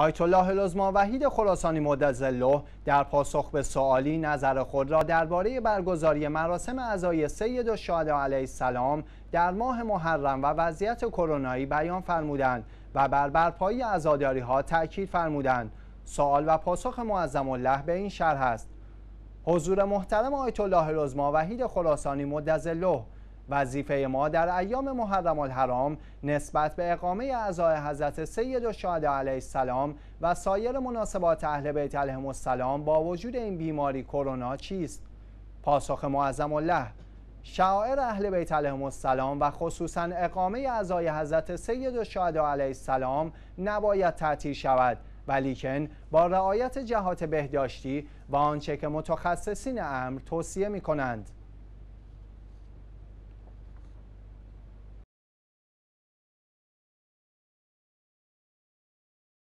آیت الله لزما وحید خراسانی مدظله در پاسخ به سوالی نظر خود را درباره برگزاری مراسم عزای سید و شهدا علیه السلام در ماه محرم و وضعیت کرونایی بیان فرمودند و بر برپایی عزاداری ها تأکید فرمودند سوال و پاسخ معظم الله به این شرح است حضور محترم آیت الله لزما وحید خراسانی مدظله وظیفه ما در ایام محرم الحرام نسبت به اقامه اعضای حضرت سید و شاده علیه السلام و سایر مناسبات اهل بیت علیه السلام با وجود این بیماری کرونا چیست؟ پاسخ معظم الله شاعر اهل بیت علیه السلام و خصوصا اقامه اعضای حضرت سید و شاده علیه السلام نباید تعطیل شود ولیکن با رعایت جهات بهداشتی و آنچه که متخصصین امر توصیه می کنند.